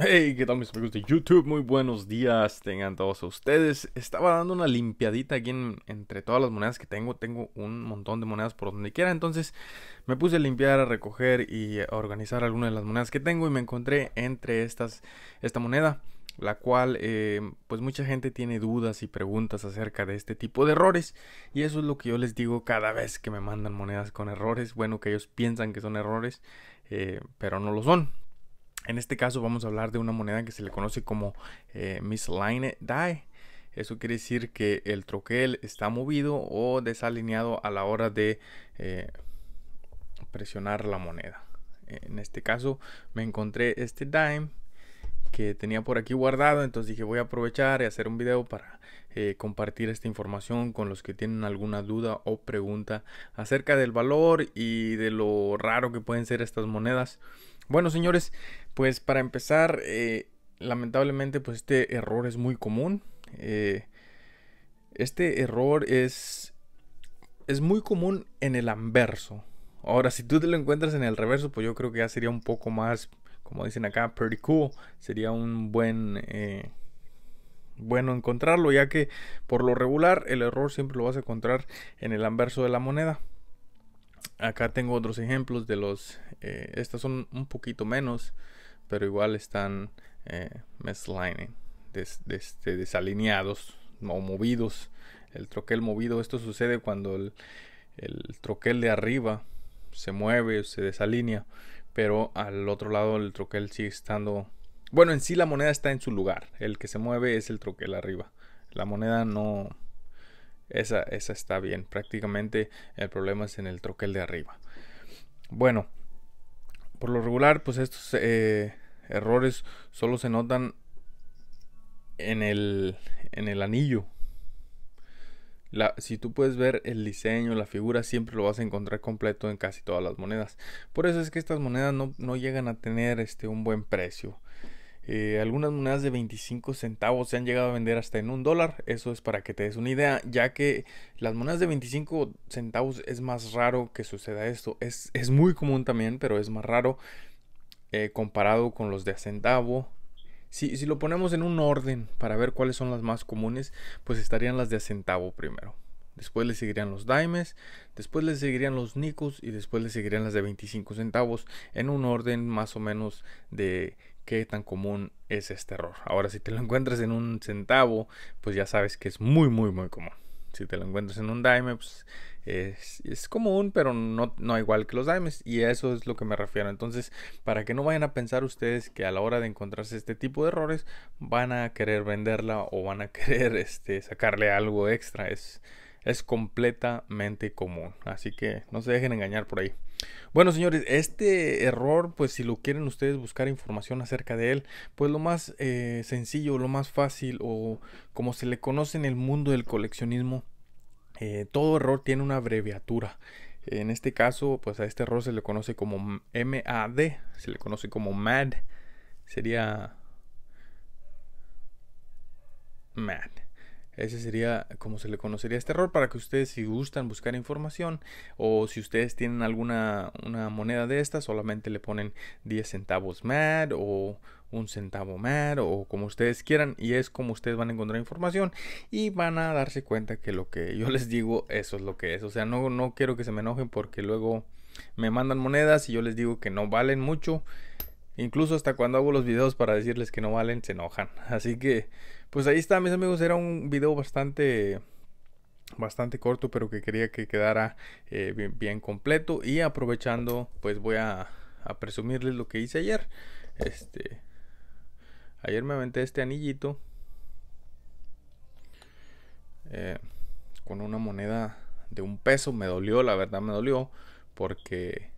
Hey, ¿qué tal mis amigos de YouTube? Muy buenos días, tengan todos a ustedes. Estaba dando una limpiadita aquí entre todas las monedas que tengo. Tengo un montón de monedas por donde quiera. Entonces me puse a limpiar, a recoger y a organizar algunas de las monedas que tengo. Y me encontré entre estas esta moneda. La cual, eh, pues mucha gente tiene dudas y preguntas acerca de este tipo de errores. Y eso es lo que yo les digo cada vez que me mandan monedas con errores. Bueno, que ellos piensan que son errores, eh, pero no lo son en este caso vamos a hablar de una moneda que se le conoce como eh, miss line die. Eso quiere decir que el troquel está movido o desalineado a la hora de eh, presionar la moneda. En este caso me encontré este dime que tenía por aquí guardado, entonces dije voy a aprovechar y hacer un video para eh, compartir esta información con los que tienen alguna duda o pregunta acerca del valor y de lo raro que pueden ser estas monedas. Bueno señores, pues para empezar, eh, lamentablemente pues este error es muy común. Eh, este error es, es muy común en el anverso. Ahora, si tú te lo encuentras en el reverso, pues yo creo que ya sería un poco más, como dicen acá, pretty cool. Sería un buen... Eh, bueno encontrarlo, ya que por lo regular el error siempre lo vas a encontrar en el anverso de la moneda. Acá tengo otros ejemplos de los... Eh, estas son un poquito menos pero igual están eh, este, desalineados o movidos. El troquel movido, esto sucede cuando el, troquel de arriba se mueve, o se desalinea, pero al otro lado el troquel sigue estando... Bueno, en sí la moneda está en su lugar, el que se mueve es el troquel arriba. La moneda no... Esa, esa está bien, prácticamente el problema es en el troquel de arriba. Bueno, por lo regular, pues estos eh, errores solo se notan en el, en el anillo. si tú puedes ver el diseño, la figura, siempre lo vas a encontrar completo en casi todas las monedas. Por eso es que estas monedas no, no llegan a tener este, un buen precio. Eh, algunas monedas de 25 centavos se han llegado a vender hasta en un dólar. Eso es para que te des una idea, ya que las monedas de 25 centavos es más raro que suceda esto. Es, es muy común también, pero es más raro eh, comparado con los de centavo. Si, lo ponemos en un orden para ver cuáles son las más comunes, pues estarían las de centavo primero. Después le seguirían los dimes, después le seguirían los nicos y después le seguirían las de 25 centavos en un orden más o menos de qué tan común es este error. Ahora, si te lo encuentras en un centavo, pues ya sabes que es muy, muy, muy común. Si te lo encuentras en un dime, pues es, es común, pero no, no, igual que los dimes. Y a eso es lo que me refiero. Entonces, para que no vayan a pensar ustedes que a la hora de encontrarse este tipo de errores, van a querer venderla o van a querer este, sacarle algo extra. Es, es completamente común. Así que no se dejen engañar por ahí. Bueno, señores, este error, pues si lo quieren ustedes buscar información acerca de él, pues lo más eh, sencillo, lo más fácil o como se le conoce en el mundo del coleccionismo, eh, todo error tiene una abreviatura. En este caso, pues a este error se le conoce como MAD, se le conoce como MAD, sería MAD. Ese sería como se le conocería este error para que ustedes si gustan buscar información o si ustedes tienen alguna una moneda de esta solamente le ponen 10 centavos MAD o un centavo mad o como ustedes quieran y es como ustedes van a encontrar información y van a darse cuenta que lo que yo les digo eso es lo que es o sea no, no quiero que se me enojen porque luego me mandan monedas y yo les digo que no valen mucho Incluso hasta cuando hago los videos para decirles que no valen, se enojan. Así que, pues ahí está, mis amigos. Era un video bastante bastante corto pero que quería que quedara eh, bien, completo y aprovechando pues voy a, presumirles lo que hice ayer este ayer me aventé este anillito eh, con una moneda de un peso me dolió la verdad me dolió porque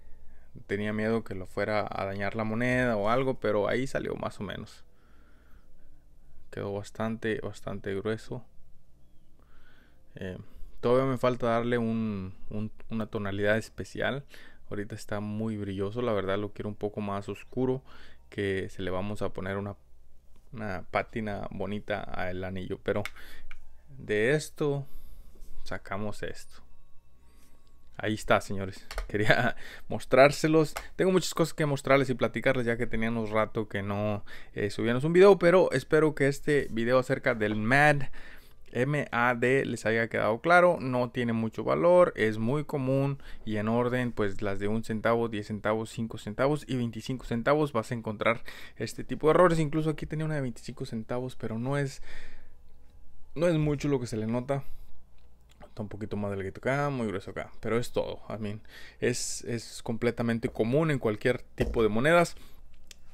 Tenía miedo que lo fuera a dañar la moneda o algo, pero ahí salió más o menos. Quedó bastante, bastante grueso. Eh, todavía me falta darle una tonalidad especial. Ahorita está muy brilloso, la verdad lo quiero un poco más oscuro, que se le vamos a poner una, una pátina bonita al anillo. Pero de esto sacamos esto ahí está, señores. Quería mostrárselos. Tengo muchas cosas que mostrarles y platicarles ya que teníamos rato que no eh, subíamos un video, pero espero que este video acerca del MAD MAD les haya quedado claro, no tiene mucho valor, es muy común y en orden, pues las de un centavo, diez centavos, cinco centavos y 25 centavos vas a encontrar este tipo de errores. Incluso aquí tenía una de 25 centavos, pero no es no es mucho lo que se le nota está un poquito más delguito acá, muy grueso acá, pero es todo, I es, es completamente común en cualquier tipo de monedas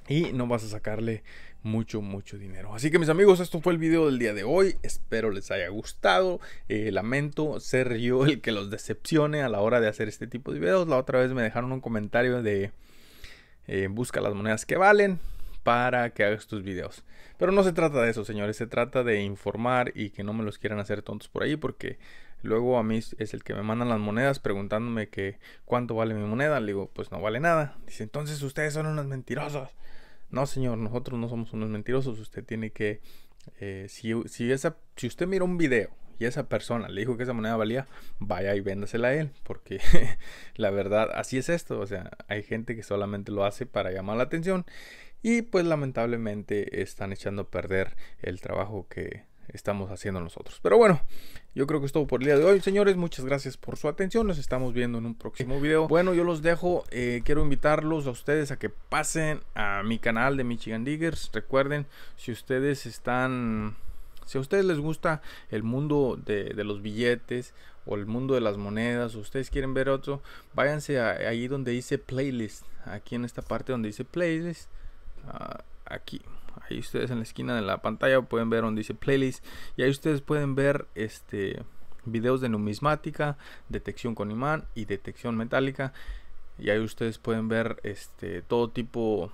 y no vas a sacarle mucho, mucho dinero. Así que mis amigos, esto fue el video del día de hoy. Espero les haya gustado. Eh, lamento ser yo el que los decepcione a la hora de hacer este tipo de videos. La otra vez me dejaron un comentario de eh, busca las monedas que valen para que hagas tus videos. Pero no se trata de eso, señores. Se trata de informar y que no me los quieran hacer tontos por ahí porque Luego a mí es el que me mandan las monedas preguntándome que cuánto vale mi moneda. Le digo, pues no vale nada. Dice, entonces ustedes son unos mentirosos. No, señor, nosotros no somos unos mentirosos. Usted tiene que... Eh, si, si, esa, si usted mira un video y esa persona le dijo que esa moneda valía, vaya y véndasela a él. Porque la verdad, así es esto. O sea, hay gente que solamente lo hace para llamar la atención. Y pues lamentablemente están echando a perder el trabajo que estamos haciendo nosotros. Pero bueno, yo creo que es todo por el día de hoy, señores. Muchas gracias por su atención. Nos estamos viendo en un próximo eh, video. Bueno, yo los dejo. Eh, quiero invitarlos a ustedes a que pasen a mi canal de Michigan Diggers. Recuerden, si ustedes están... Si a ustedes les gusta el mundo de, los billetes o el mundo de las monedas, o ustedes quieren ver otro, váyanse ahí donde dice playlist. Aquí en esta parte donde dice playlist. Ah, aquí. Ahí ustedes en la esquina de la pantalla pueden ver donde dice playlist y ahí ustedes pueden ver este videos de numismática, detección con imán y detección metálica y ahí ustedes pueden ver este todo tipo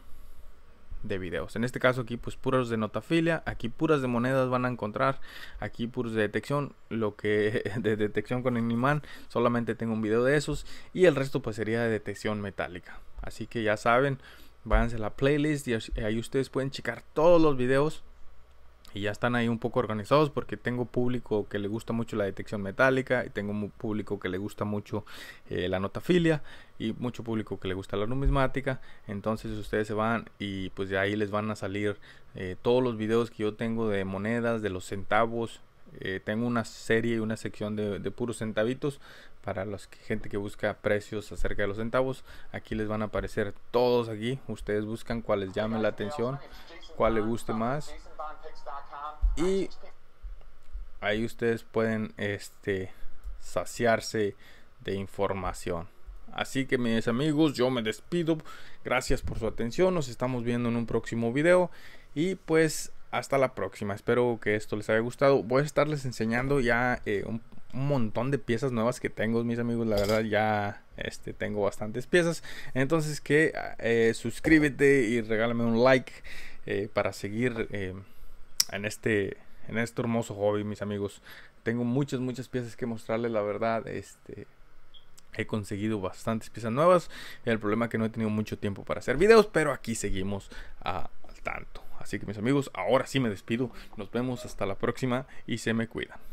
de videos. En este caso aquí pues puros de notafilia, aquí puras de monedas van a encontrar, aquí puros de detección, lo que de detección con imán, solamente tengo un video de esos y el resto pues sería de detección metálica. Así que ya saben, váyanse a la playlist y ahí ustedes pueden checar todos los videos y ya están ahí un poco organizados porque tengo público que le gusta mucho la detección metálica y tengo público que le gusta mucho la eh, la notafilia y mucho público que le gusta la numismática entonces ustedes se van y pues de ahí les van a salir eh, todos los videos que yo tengo de monedas de los centavos eh, tengo una serie y una sección de, puros centavitos para la gente que busca precios acerca de los centavos. Aquí les van a aparecer todos aquí. Ustedes buscan cuál les llame la atención, cuál les guste más. Y ahí ustedes pueden este, saciarse de información. Así que mis amigos, yo me despido. Gracias por su atención. Nos estamos viendo en un próximo video. Y pues hasta la próxima. Espero que esto les haya gustado. Voy a estarles enseñando ya eh, un, montón de piezas nuevas que tengo, mis amigos. La verdad, ya este, tengo bastantes piezas. Entonces, que eh, suscríbete y regálame un like eh, para seguir en este en este hermoso hobby, mis amigos. Tengo muchas, muchas piezas que mostrarles, la verdad. Este, he conseguido bastantes piezas nuevas. El problema es que no he tenido mucho tiempo para hacer videos, pero aquí seguimos al tanto. Así que mis amigos, ahora sí me despido. Nos vemos hasta la próxima y se me cuidan.